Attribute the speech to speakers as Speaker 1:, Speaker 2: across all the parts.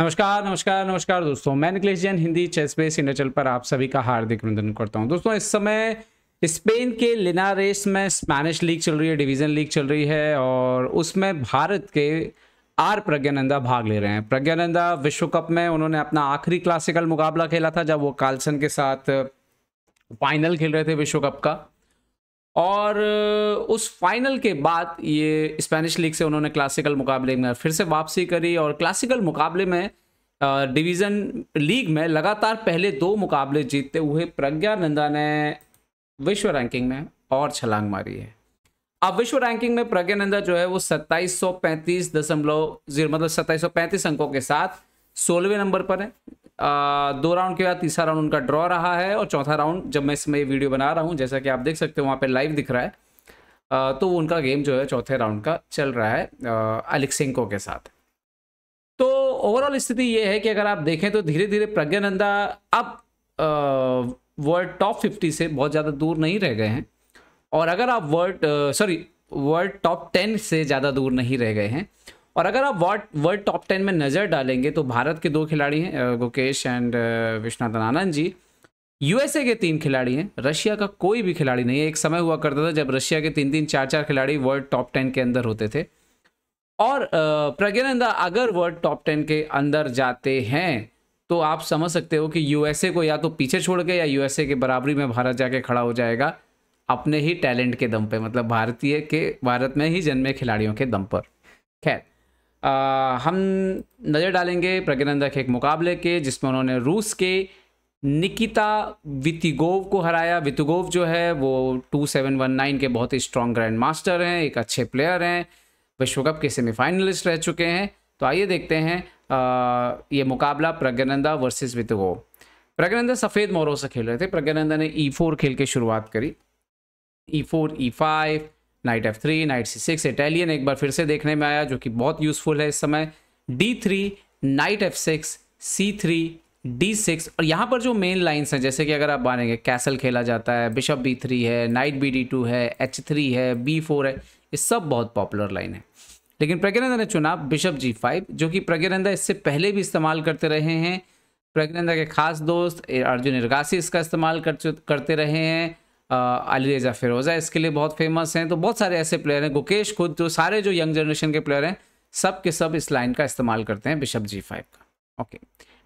Speaker 1: नमस्कार नमस्कार नमस्कार दोस्तों मैं Niklesh Jain Hindi ChessBase India पर आप सभी का हार्दिक अभिनंदन करता हूं दोस्तों इस समय स्पेन के लिनारेस में स्पैनिश लीग चल रही है डिवीजन लीग चल रही है और उसमें भारत के आर प्रज्ञानंदा भाग ले रहे हैं प्रज्ञानंदा विश्व कप में उन्होंने अपना आखिरी क्लासिकल मुकाबला खेला था जब वो कार्लसन के साथ फाइनल खेल रहे थे विश्व कप का और उस फाइनल के बाद ये स्पेनिश लीग से उन्होंने क्लासिकल मुकाबले में फिर से वापसी करी और क्लासिकल मुकाबले में डिवीज़न लीग में लगातार पहले दो मुकाबले जीतते हुए प्रज्ञानंदा ने विश्व रैंकिंग में और छलांग मारी है अब विश्व रैंकिंग में प्रज्ञानंदा जो है वो सत्ताईस दशमलव जीरो मतलब सत्ताईस अंकों के साथ सोलहवें नंबर पर है दो राउंड के बाद तीसरा राउंड उनका ड्रॉ रहा है और चौथा राउंड जब मैं इसमें वीडियो बना रहा हूँ जैसा कि आप देख सकते हो वहाँ पर लाइव दिख रहा है तो उनका गेम जो है चौथे राउंड का चल रहा है अलेक्सेंको के साथ तो ओवरऑल स्थिति ये है कि अगर आप देखें तो धीरे धीरे प्रज्ञानंदा अब वर्ल्ड टॉप फिफ्टी से बहुत ज़्यादा दूर नहीं रह गए हैं और अगर आप world sorry world top ten से ज़्यादा दूर नहीं रह गए हैं और अगर आप वर्ल्ड वर्ल्ड टॉप टेन में नज़र डालेंगे तो भारत के दो खिलाड़ी हैं गुकेश एंड विश्वनाथन आनंद जी यूएसए के तीन खिलाड़ी हैं रशिया का कोई भी खिलाड़ी नहीं है एक समय हुआ करता था जब रशिया के तीन तीन चार चार खिलाड़ी वर्ल्ड टॉप टेन के अंदर होते थे और प्रज्ञानंदा अगर वर्ल्ड टॉप टेन के अंदर जाते हैं तो आप समझ सकते हो कि यूएसए को या तो पीछे छोड़ के या यूएसए के बराबरी में भारत जाके खड़ा हो जाएगा अपने ही टैलेंट के दम पे मतलब भारतीय के भारत में ही जन्मे खिलाड़ियों के दम पर खैर आ, हम नज़र डालेंगे प्रज्ञानंदा के एक मुकाबले के जिसमें उन्होंने रूस के निकिता वितिगोव को हराया वितिगोव जो है वो 2719 के बहुत ही स्ट्रॉन्ग ग्रैंड मास्टर हैं एक अच्छे प्लेयर हैं विश्व कप के सेमीफाइनलिस्ट रह चुके हैं तो आइए देखते हैं आ, ये मुकाबला प्रज्ञानंदा वर्सेस वितिगोव प्रज्ञानंदा सफ़ेद मोरों से खेल रहे थे प्रज्ञानंदा ने ई e फोर खेल के शुरुआत करी E four E five knight F three knight C six Italian एक बार फिर से देखने में आया जो कि बहुत यूजफुल है इस समय D three knight F six C three D six और यहाँ पर जो मेन लाइन्स हैं जैसे कि अगर आप मानेंगे कैसल खेला जाता है बिशप बी थ्री है नाइट बी डी टू है एच थ्री है बी फोर है ये सब बहुत पॉपुलर लाइन है लेकिन प्रज्ञानंदा ने चुना बिशप जी फाइव जो कि प्रज्ञानंदा इससे पहले भी इस्तेमाल करते रहे हैं प्रज्ञानंदा के खास दोस्त अर्जुन इरगासी इसका इस्तेमाल कर करते रहे हैं अली रजा फिरोज़ा इसके लिए बहुत फेमस हैं तो बहुत सारे ऐसे प्लेयर हैं गुकेश खुद जो सारे जो यंग जनरेशन के प्लेयर हैं सब के सब इस लाइन का इस्तेमाल करते हैं बिशप जी फाइव का okay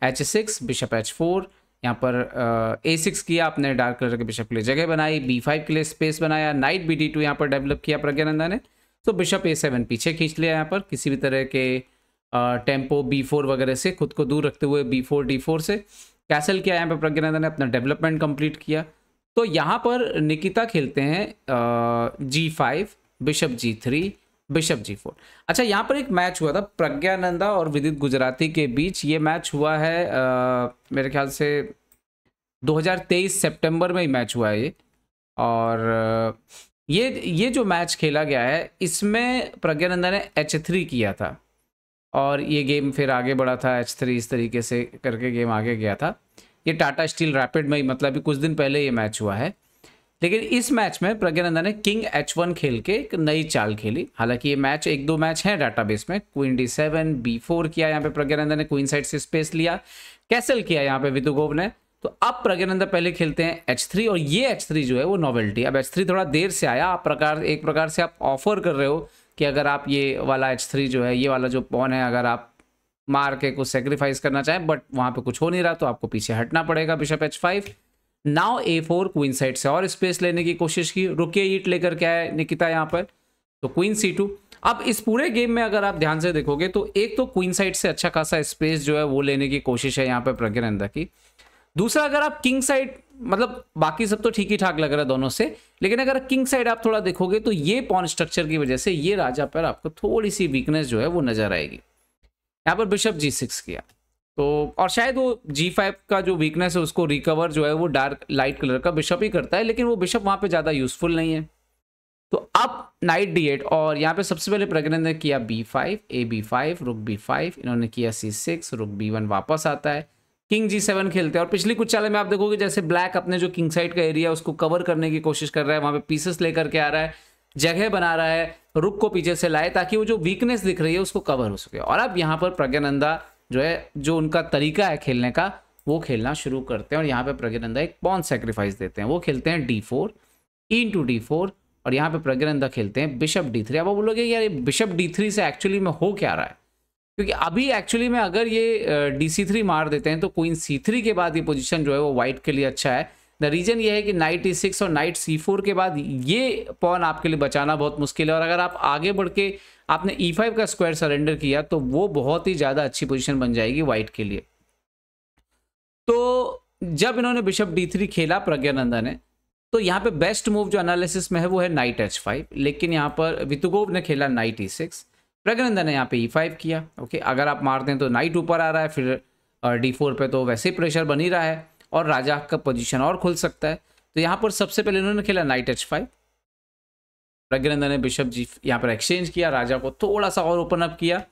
Speaker 1: H six bishop H four यहाँ पर ए सिक्स किया आपने डार्क कलर के बिशप के लिए जगह बनाई बी फाइव के लिए स्पेस बनाया नाइट बी डी टू यहाँ पर डेवलप किया प्रज्ञानंदा ने तो बिशप ए सेवन पीछे खींच लिया यहाँ पर किसी भी तरह के टेम्पो बी फोर वगैरह से खुद को दूर रखते हुए बी फोर डी फोर से कैसल किया यहाँ पर प्रज्ञानंदा ने अपना डेवलपमेंट कम्प्लीट किया तो यहाँ पर निकिता खेलते हैं G five bishop G three bishop G four अच्छा यहाँ पर एक मैच हुआ था प्रज्ञानंदा और विदित गुजराती के बीच ये मैच हुआ है आ, मेरे ख्याल से 2023 सितंबर में ही मैच हुआ है ये और ये ये जो मैच खेला गया है इसमें प्रज्ञानंदा ने एच थ्री किया था और ये गेम फिर आगे बढ़ा था एच थ्री इस तरीके से करके गेम आगे गया था ये टाटा स्टील रैपिड में मतलब कुछ दिन पहले ये मैच हुआ है लेकिन इस मैच में प्रज्ञानंदा ने किंग एच वन खेल के एक नई चाल खेली हालांकि ये मैच एक दो मैच हैं डाटाबेस में queen D seven B four किया यहाँ पे प्रज्ञानंदा ने क्वीन साइड से स्पेस लिया कैसल किया यहाँ पे विदुगोव ने तो अब प्रज्ञानंदा पहले खेलते हैं एच थ्री और ये एच थ्री जो है वो नॉवेल्टी अब एच थ्री थोड़ा देर से आया आप प्रकार एक प्रकार से आप ऑफर कर रहे हो कि अगर आप ये वाला एच थ्री जो है ये वाला जो पॉन है अगर आप मार के कुछ सेक्रीफाइस करना चाहें बट वहां पे कुछ हो नहीं रहा तो आपको पीछे हटना पड़ेगा bishop H five now A four queen side से और स्पेस लेने की कोशिश की रुके ईट लेकर क्या है निकिता यहाँ पर तो क्वीन सी टू अब इस पूरे गेम में अगर आप ध्यान से देखोगे तो एक तो क्वीन साइड से अच्छा खासा स्पेस जो है वो लेने की कोशिश है यहाँ पर प्रज्ञानंदा की दूसरा अगर आप किंग साइड मतलब बाकी सब तो ठीक ही ठाक लग रहा है दोनों से लेकिन अगर किंग साइड आप थोड़ा देखोगे तो ये पॉन स्ट्रक्चर की वजह से ये राजा पर आपको थोड़ी सी वीकनेस जो है वो नजर आएगी यहाँ पर बिशप जी सिक्स किया तो और शायद वो जी फाइव का जो वीकनेस है उसको रिकवर जो है वो डार्क लाइट कलर का बिशप ही करता है लेकिन वो बिशप वहाँ पे ज़्यादा यूजफुल नहीं है तो अब नाइट डी एट और यहाँ पे सबसे पहले प्रगन ने किया B five A B five rook B five इन्होंने किया C six rook B one वापस आता है किंग जी सेवन खेलते हैं और पिछली कुछ चाले में आप देखोगे जैसे ब्लैक अपने जो किंग साइड का एरिया उसको कवर करने की कोशिश कर रहा है वहाँ पे पीसेस लेकर के आ रहा है जगह बना रहा है रुक को पीछे से लाए ताकि वो जो वीकनेस दिख रही है उसको कवर हो सके और अब यहाँ पर प्रज्ञानंदा जो है जो उनका तरीका है खेलने का वो खेलना शुरू करते हैं और यहाँ पे प्रज्ञानंदा एक पॉन सेक्रीफाइस देते हैं वो खेलते हैं D four E two D four और यहाँ पे प्रज्ञानंदा खेलते हैं बिशप डी थ्री अब वो बोलोगे यार बिशप डी थ्री से एक्चुअली में हो क्या रहा है क्योंकि अभी एक्चुअली में अगर ये डी सी थ्री मार देते हैं तो क्वीन सी थ्री के बाद ये पोजीशन जो है वो वाइट के लिए अच्छा है द रीज़न ये है कि नाइट ई सिक्स और नाइट सी फोर के बाद ये पॉन आपके लिए बचाना बहुत मुश्किल है और अगर आप आगे बढ़ के आपने ई e फाइव का स्क्वायर सरेंडर किया तो वो बहुत ही ज़्यादा अच्छी पोजिशन बन जाएगी वाइट के लिए तो जब इन्होंने बिशप डी थ्री खेला प्रज्ञानंदा ने तो यहाँ पे बेस्ट मूव जो एनालिसिस में है वो है नाइट एच फाइव लेकिन यहाँ पर वितुगोव ने खेला knight E e six Praggnanandhaa ने यहाँ पे ई e फाइव किया ओके अगर आप मारते हैं तो नाइट ऊपर आ रहा है फिर डी फोर पे तो वैसे ही प्रेशर बन ही रहा है और राजा का पोजीशन और खुल सकता है तो यहाँ पर सबसे पहले इन्होंने खेला नाइट एच फाइव रघुनंदन ने बिशप जी यहाँ पर एक्सचेंज किया राजा को थोड़ा सा और ओपन अप किया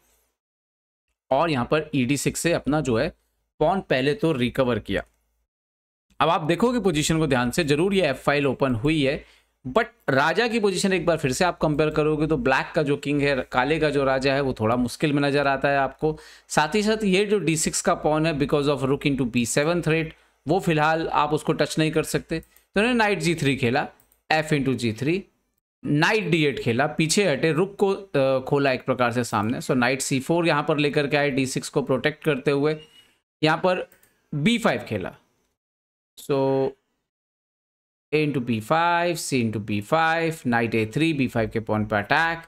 Speaker 1: और यहाँ पर ई डी सिक्स से अपना जो है पॉन पहले तो रिकवर किया अब आप देखोगे पोजीशन को ध्यान से जरूर ये एफ फाइल ओपन हुई है बट राजा की पोजीशन एक बार फिर से आप कंपेयर करोगे तो ब्लैक का जो किंग है काले का जो राजा है वो थोड़ा मुश्किल में नजर आता है आपको साथ ही साथ ये जो डी सिक्स का पॉन है because of rook into B seven threat वो फिलहाल आप उसको टच नहीं कर सकते तो उन्होंने नाइट जी थ्री खेला f into g three knight d eight खेला पीछे हटे रुक को आ, खोला एक प्रकार से सामने सो नाइट सी फोर यहाँ पर लेकर के आए डी सिक्स को प्रोटेक्ट करते हुए यहाँ पर बी फाइव खेला so a into b five c into b five knight a three b five के पॉइंट पर अटैक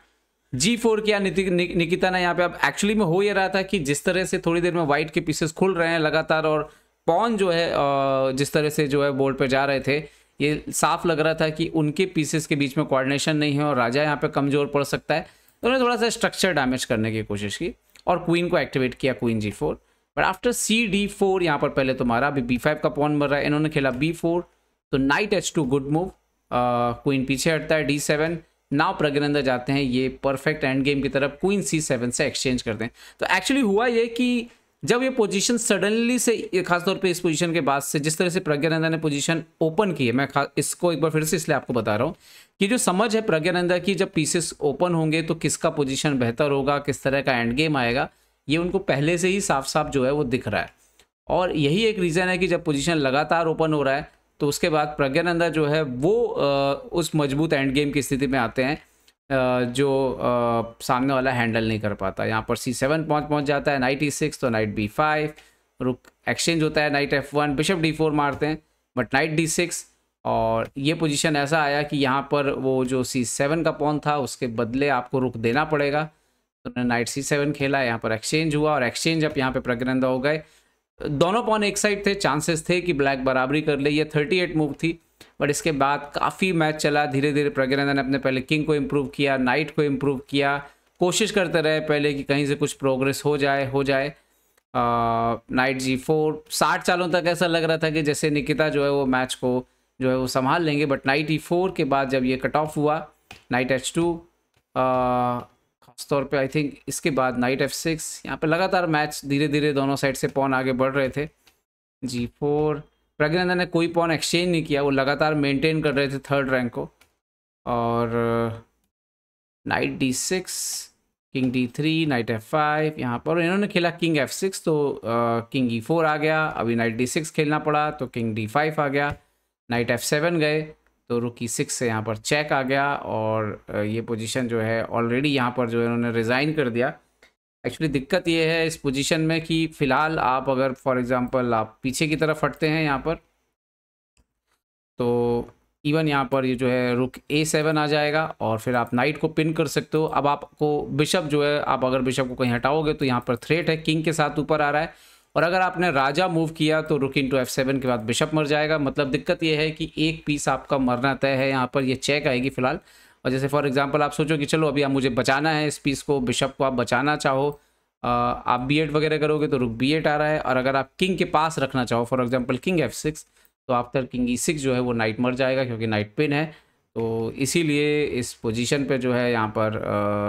Speaker 1: जी फोर किया नि, निकिता ने यहाँ पे अब एक्चुअली में हो ये रहा था कि जिस तरह से थोड़ी देर में वाइट के पीसेस खुल रहे हैं लगातार और पॉन जो है जिस तरह से जो है बोर्ड पर जा रहे थे ये साफ लग रहा था कि उनके पीसेस के बीच में कोऑर्डिनेशन नहीं है और राजा यहाँ पे कमज़ोर पड़ सकता है तो उन्होंने थोड़ा सा स्ट्रक्चर डैमेज करने की कोशिश की और क्वीन को एक्टिवेट किया queen g four but after c d four यहाँ पर पहले तो मारा अभी बी फाइव का पॉन मर रहा है इन्होंने खेला बी फोर तो knight h two good move queen पीछे हटता है डी सेवन नाव प्रगनंदर जाते हैं ये परफेक्ट एंड गेम की तरफ क्वीन सी सेवन से एक्सचेंज करते हैं तो एक्चुअली हुआ ये कि जब ये पोजीशन सडनली से खासतौर पे इस पोजीशन के बाद से जिस तरह से प्रज्ञानंदा ने पोजीशन ओपन की है मैं इसको एक बार फिर से इसलिए आपको बता रहा हूँ कि जो समझ है प्रज्ञानंदा की जब पीसेस ओपन होंगे तो किसका पोजीशन बेहतर होगा किस तरह का एंड गेम आएगा ये उनको पहले से ही साफ साफ जो है वो दिख रहा है और यही एक रीज़न है कि जब पोजिशन लगातार ओपन हो रहा है तो उसके बाद प्रज्ञानंदा जो है वो उस मजबूत एंड गेम की स्थिति में आते हैं जो सामने वाला हैंडल नहीं कर पाता यहाँ पर सी सेवन पहुँच पहुँच जाता है नाइट ई सिक्स तो knight b five rook exchange होता है knight f one bishop d four मारते हैं बट नाइट डी सिक्स और ये पोजीशन ऐसा आया कि यहाँ पर वो जो सी सेवन का पॉन था उसके बदले आपको रुक देना पड़ेगा तो नाइट सी सेवन खेला यहाँ पर एक्सचेंज हुआ और एक्सचेंज अब यहाँ पर प्रगनंदा हो गए दोनों पॉन एक साइड थे चांसेस थे कि ब्लैक बराबरी कर ले ये थर्टी एट मूव थी बट इसके बाद काफ़ी मैच चला धीरे धीरे प्रज्ञानंदन ने अपने पहले किंग को इम्प्रूव किया नाइट को इम्प्रूव किया कोशिश करते रहे पहले कि कहीं से कुछ प्रोग्रेस हो जाए हो जाए नाइट जी फोर साठ सालों तक ऐसा लग रहा था कि जैसे निकिता जो है वो मैच को जो है वो संभाल लेंगे बट नाइट ई फोर के बाद जब ये कट ऑफ हुआ नाइट एच टू खासतौर पे आई थिंक इसके बाद नाइट एफ सिक्स यहाँ पर लगातार मैच धीरे धीरे दोनों साइड से पौन आगे बढ़ रहे थे जी फोर प्रज्ञानंदन ने कोई पॉन एक्सचेंज नहीं किया वो लगातार मेंटेन कर रहे थे थर्ड रैंक को और knight d six king d three knight f five यहाँ पर इन्होंने खेला किंग एफ सिक्स तो किंग ई फोर आ गया अभी नाइट डी सिक्स खेलना पड़ा तो किंग डी फाइव आ गया नाइट एफ सेवन गए तो रुकी सिक्स से यहाँ पर चेक आ गया और uh, ये पोजीशन जो है ऑलरेडी यहाँ पर जो है इन्होंने रिज़ाइन कर दिया एक्चुअली दिक्कत ये है इस पोजीशन में कि फ़िलहाल आप अगर फॉर एग्ज़ाम्पल आप पीछे की तरफ हटते हैं यहाँ पर तो इवन यहाँ पर ये जो है रुक ए सेवन आ जाएगा और फिर आप नाइट को पिन कर सकते हो अब आपको बिशप जो है आप अगर बिशप को कहीं हटाओगे तो यहाँ पर थ्रेट है किंग के साथ ऊपर आ रहा है और अगर आपने राजा मूव किया तो रुक इंटू एफ सेवन के बाद बिशप मर जाएगा मतलब दिक्कत ये है कि एक पीस आपका मरना तय है यहाँ पर ये चेक आएगी फिलहाल और जैसे फॉर एग्जांपल आप सोचो कि चलो अभी आप मुझे बचाना है इस पीस को बिशप को आप बचाना चाहो आप बी एड वगैरह करोगे तो रुक बी एड आ रहा है और अगर आप किंग के पास रखना चाहो for example king f six तो आफ्टर किंग ई सिक्स जो है वो नाइट मर जाएगा क्योंकि नाइट पिन है तो इसीलिए इस पोजीशन पे जो है यहाँ पर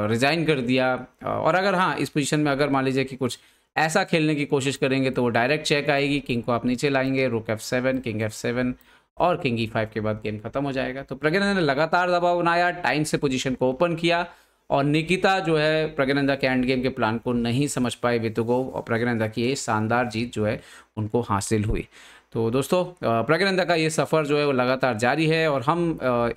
Speaker 1: रिज़ाइन कर दिया और अगर हाँ इस पोजीशन में अगर मान लीजिए कि कुछ ऐसा खेलने की कोशिश करेंगे तो वो डायरेक्ट चेक आएगी किंग को आप नीचे लाएंगे rook f seven king f seven और किंग ई फाइव के बाद गेम खत्म हो जाएगा तो प्रज्ञानंद ने लगातार दबाव बनाया टाइम से पोजीशन को ओपन किया और निकिता जो है प्रज्ञानंदा के एंड गेम के प्लान को नहीं समझ पाए वितुगो और प्रज्ञानंदा की ये शानदार जीत जो है उनको हासिल हुई तो दोस्तों प्रज्ञानंदा का ये सफ़र जो है वो लगातार जारी है और हम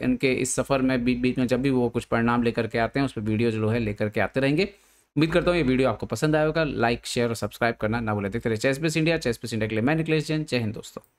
Speaker 1: इनके इस सफ़र में बीच बीच में जब भी वो कुछ परिणाम लेकर के आते हैं उस पर वीडियो जो है लेकर के आते रहेंगे उम्मीद करता हूँ ये वीडियो आपको पसंद आएगा लाइक शेयर और सब्सक्राइब करना ना बोले देखते रहे ChessBase India ChessBase India के लिए मैं निकलेश जैन जय हिंद दोस्तों